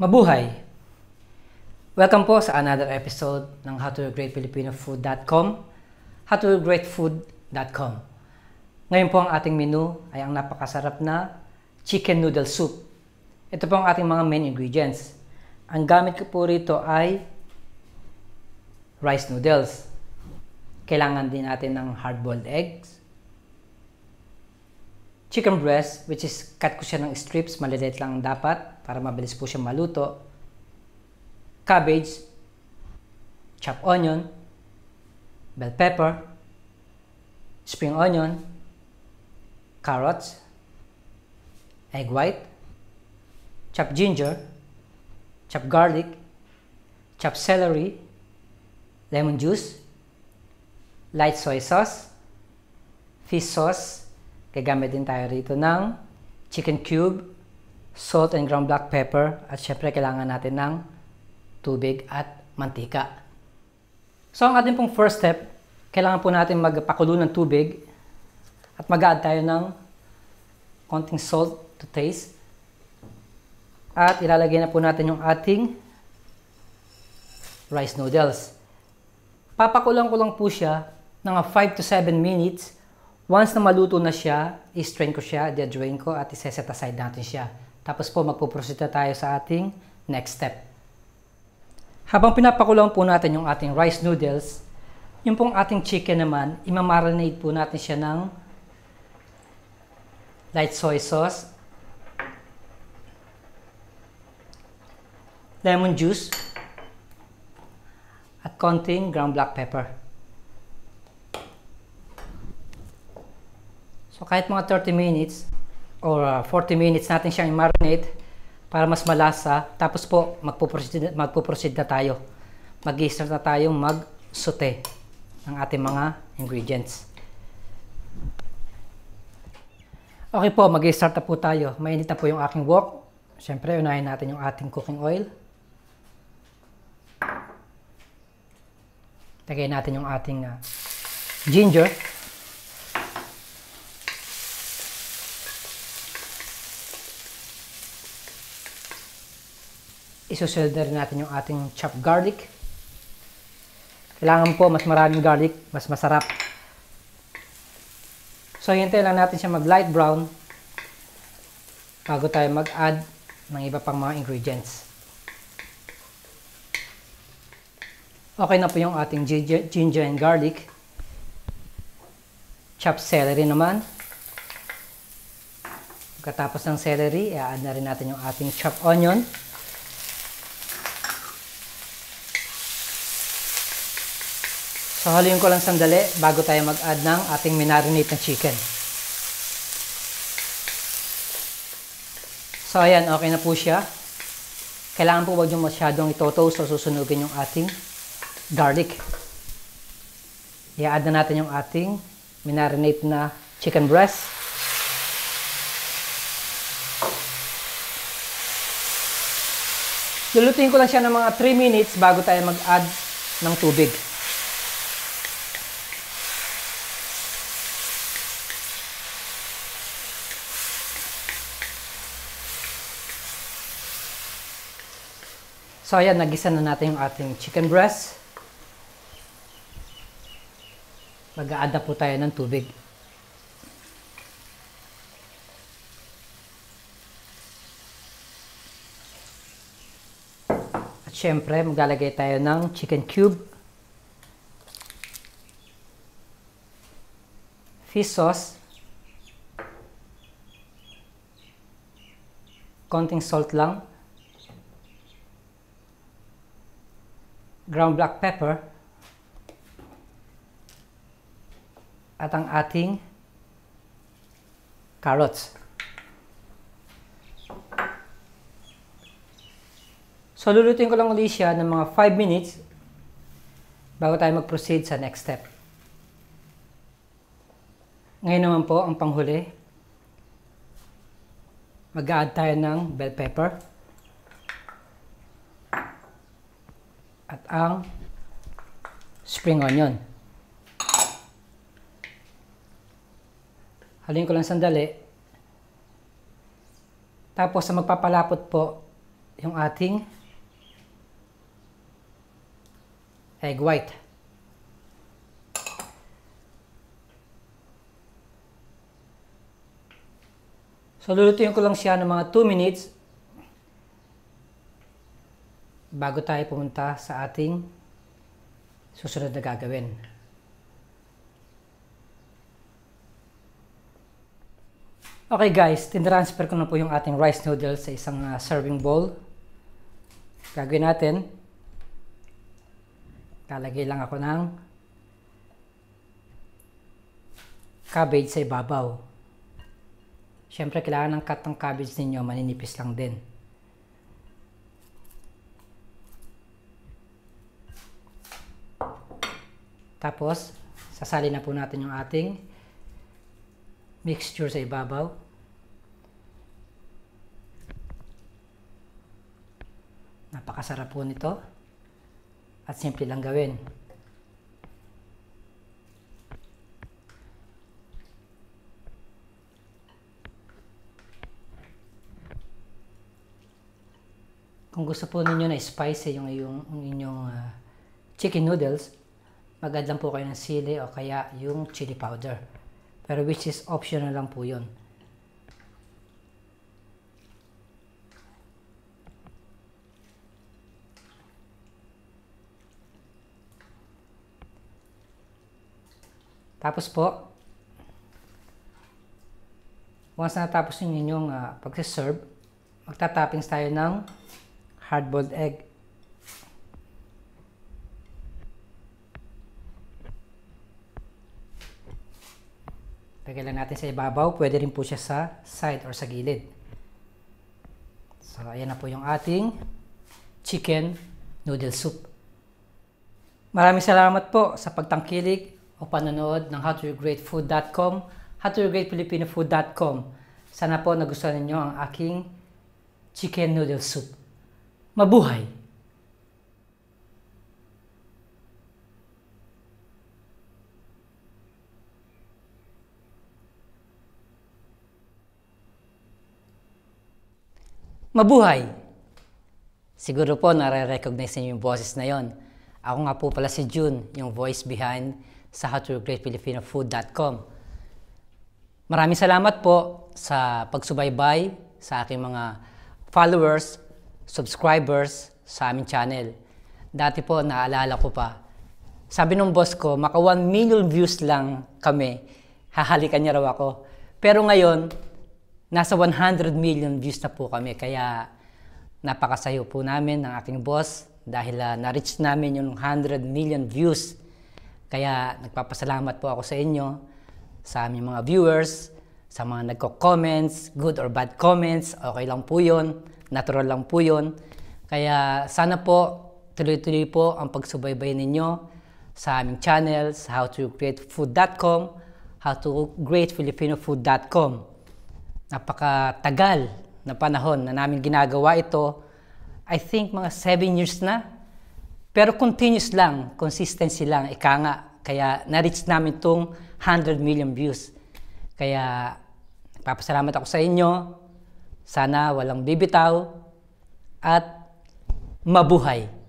Mabuhay! Welcome po sa another episode ng How to Great Filipino Food.com How to Great Food.com Ngayon po ang ating menu ay ang napakasarap na chicken noodle soup. Ito po ang ating mga main ingredients. Ang gamit ko po rito ay rice noodles. Kailangan din natin ng hard-boiled eggs, chicken breast which is cut ko siya ng strips, maliliit lang dapat, para mabilis po siya maluto, cabbage, chopped onion, bell pepper, spring onion, carrots, egg white, chopped ginger, chopped garlic, chopped celery, lemon juice, light soy sauce, fish sauce, gagamit din tayo rito ng chicken cube, salt and ground black pepper at syempre kailangan natin ng tubig at mantika. So ang ating pong first step, kailangan po natin magpakulo ng tubig at mag-add tayo ng konting salt to taste. At ilalagay na po natin yung ating rice noodles. Papakulang ko lang po siya ng 5 to 7 minutes. Once na maluto na siya, i-strain ko siya, i-drain ko at iseset aside natin siya. Tapos po magpuproceed na tayo sa ating next step. Habang pinapakulang po natin yung ating rice noodles, yung pong ating chicken naman, imamarinate po natin siya ng light soy sauce, lemon juice, at konting ground black pepper. So kahit mga 30 minutes, or uh, 40 minutes natin siyang marinate para mas malasa. Tapos po, magpo-proceed magpo na tayo. Mag-start na tayong mag-saute ng ating mga ingredients. Okay po, mag-start na po tayo. Mainit na po yung aking wok. Siyempre, unahin natin yung ating cooking oil. Tagayin natin yung ating uh, ginger. Ginger. isuselder natin yung ating chopped garlic. Kailangan po mas maraming garlic, mas masarap. So, hintay lang natin siya mag-light brown bago tayo mag-add ng iba pang mga ingredients. Okay na po yung ating ginger and garlic. Chopped celery naman. Pagkatapos ng celery, i-add na rin natin yung ating chopped onion. So haluin ko lang sandali bago tayo mag-add ng ating minarinate na chicken. So ayan, okay na po siya. Kailangan po wag niyo masyadong itotoast o susunugin yung ating garlic. I-add na natin yung ating minarinate na chicken breast. Lulutuin ko lang siya ng mga 3 minutes bago tayo mag-add ng tubig. So ayan, nagisa na natin yung ating chicken breast. mag aada po tayo ng tubig. At syempre, maglalagay tayo ng chicken cube. Fish sauce. Konting salt lang. ground black pepper at ang ating carrots. So, lulutuin ko lang ulit siya ng mga 5 minutes bago tayo mag-proceed sa next step. Ngayon naman po, ang panghuli, mag-add tayo ng bell pepper. at ang spring onion. Halin ko lang sandali. Tapos sa magpapalapot po yung ating egg white. So lulutuin ko lang siya ng mga 2 minutes bago tayo pumunta sa ating susunod na gagawin. Okay guys, tinransfer ko na po yung ating rice noodles sa isang uh, serving bowl. Gagawin natin. Lalagay lang ako ng cabbage sa ibabaw. Siyempre, kailangan ng cut ng cabbage ninyo, maninipis lang din. Tapos, sasali na po natin yung ating mixture sa ibabaw. Napakasarap po nito. At simple lang gawin. Kung gusto po ninyo na spicy yung, yung, yung inyong uh, chicken noodles, mag-add lang po kayo ng sili o kaya yung chili powder. Pero which is optional lang po yun. Tapos po, once na natapos nyo yung uh, ah, pagsiserve, magtatoppings tayo ng hard-boiled egg Lagay natin sa ibabaw. Pwede rin po siya sa side or sa gilid. So, ayan na po yung ating chicken noodle soup. Maraming salamat po sa pagtangkilik o panonood ng howtogreatfood.com howtoyourgreatfilipinofood.com. Sana po nagustuhan ninyo ang aking chicken noodle soup. Mabuhay! Mabuhay! Siguro po nare-recognize niyo yung boses na yon. Ako nga po pala si June, yung voice behind sa howtogreatfilipinofood.com. Maraming salamat po sa pagsubaybay sa aking mga followers, subscribers sa aming channel. Dati po, naalala ko pa, sabi nung boss ko, maka 1 million views lang kami, hahalikan niya raw ako. Pero ngayon, Nasa 100 million views na po kami kaya napakasayo po namin ng aking boss dahil uh, na-reach namin yung 100 million views. Kaya nagpapasalamat po ako sa inyo, sa aming mga viewers, sa mga nagko-comments, good or bad comments, okay lang po yun, natural lang po yun. Kaya sana po tuloy-tuloy po ang pagsubaybay ninyo sa aming channel, sa howtocreatefood.com, howtogreatfilipinofood.com napakatagal na panahon na namin ginagawa ito. I think mga 7 years na. Pero continuous lang, consistency lang, ika nga. Kaya na-reach namin itong 100 million views. Kaya papasalamat ako sa inyo. Sana walang bibitaw at mabuhay.